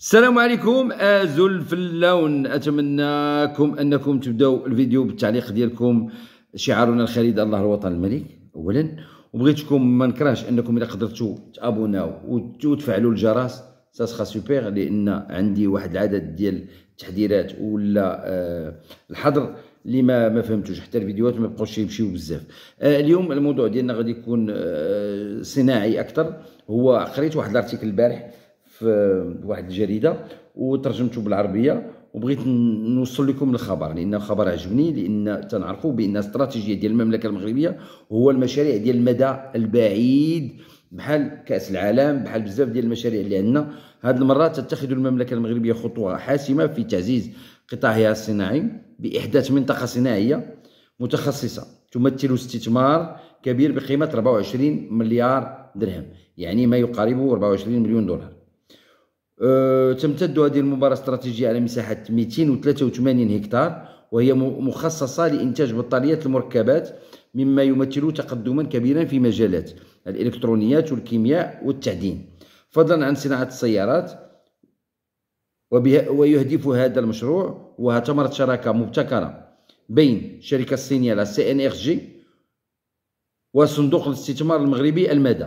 السلام عليكم ازل في اللون اتمنىكم انكم تبداو الفيديو بالتعليق ديالكم شعارنا الخالد الله الوطن الملك اولا وبغيتكم ما نكرهش انكم الا قدرتوا تابوناو وتفعلوا الجرس ساسخا سخا سوبر لان عندي واحد العدد ديال التحذيرات ولا آه الحظر اللي ما ما فهمتوش حتى الفيديوهات ما بقوش يمشيو بزاف آه اليوم الموضوع ديالنا غادي يكون آه صناعي اكثر هو قريت واحد الارتيكل البارح في واحد الجريده وترجمته بالعربيه وبغيت نوصل لكم الخبر لان الخبر عجبني لان تنعرفوا بان الاستراتيجيه ديال المملكه المغربيه هو المشاريع ديال المدى البعيد بحال كاس العالم بحال بزاف ديال المشاريع اللي عندنا هذه المره تتخذ المملكه المغربيه خطوه حاسمه في تعزيز قطاعها الصناعي باحداث منطقه صناعيه متخصصه تمثل استثمار كبير بقيمه 24 مليار درهم يعني ما يقارب 24 مليون دولار أه، تمتد هذه المباراة استراتيجية على مساحة 283 هكتار وهي مخصصة لإنتاج بطاريات المركبات مما يمثل تقدما كبيرا في مجالات الإلكترونيات والكيمياء والتعدين فضلا عن صناعة السيارات ويهدف هذا المشروع ثمرة شراكة مبتكرة بين الشركة الصينية سي ان اخ جي وصندوق الاستثمار المغربي المدى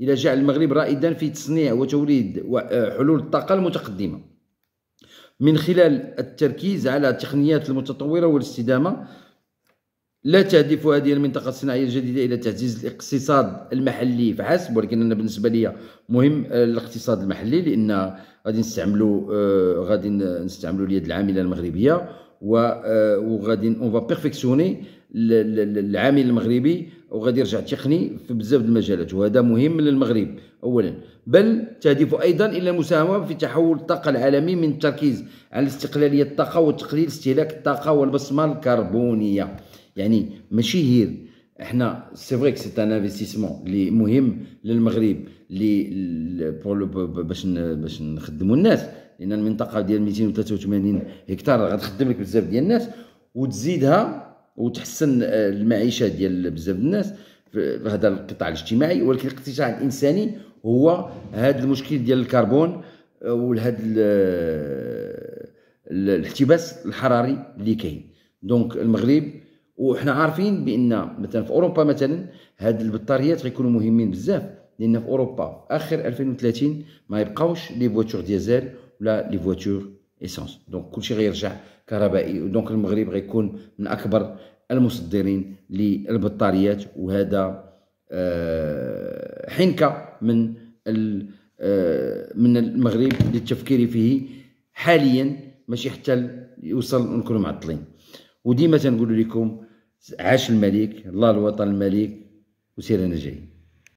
الى جعل المغرب رائدا في تصنيع وتوليد آه، حلول الطاقه المتقدمه من خلال التركيز على التقنيات المتطوره والاستدامه لا تهدف هذه المنطقة الصناعية الجديدة إلى تعزيز الاقتصاد المحلي فحسب ولكن أنا بالنسبة لي مهم آه، الاقتصاد المحلي لأن غادي نستعملوا آه، غادي نستعملوا اليد العاملة المغربية آه، وغادي اون بيرفيكسيوني العامل المغربي وغادي يرجع تقني في بزاف المجالات وهذا مهم للمغرب اولا بل تهدف ايضا الى المساهمه في تحول الطاقه العالمي من التركيز على استقلاليه الطاقه وتقليل استهلاك الطاقه والبصمه الكربونيه يعني ماشي هير احنا سي فري سي ان انفستيسمون اللي مهم للمغرب اللي باش باش نخدموا الناس لان المنطقه ديال 283 هكتار غتخدم لك بزاف ديال الناس وتزيدها وتحسن آه، المعيشه ديال بزاف الناس هذا القطاع الاجتماعي ولكن الاقتصاد الانساني هو هذا المشكل ديال الكربون آه، وهذا آه، الاحتباس الحراري اللي كاين دونك المغرب وحنا عارفين بان مثلا في اوروبا مثلا هاد البطاريات غيكونوا مهمين بزاف لان في اوروبا اخر 2030 ما يبقاوش لي فوتور ديزل ولا لي فواتور ايسونس دونك كلشي غيرجع كهربائي دونك المغرب غيكون من اكبر المصدرين للبطاريات وهذا آه، حنكه من آه، من المغرب للتفكير فيه حاليا ماشي حتى يوصل نكونوا معطلين وديما تنقول لكم عاش الملك الله الوطن الملك وسير انا جاي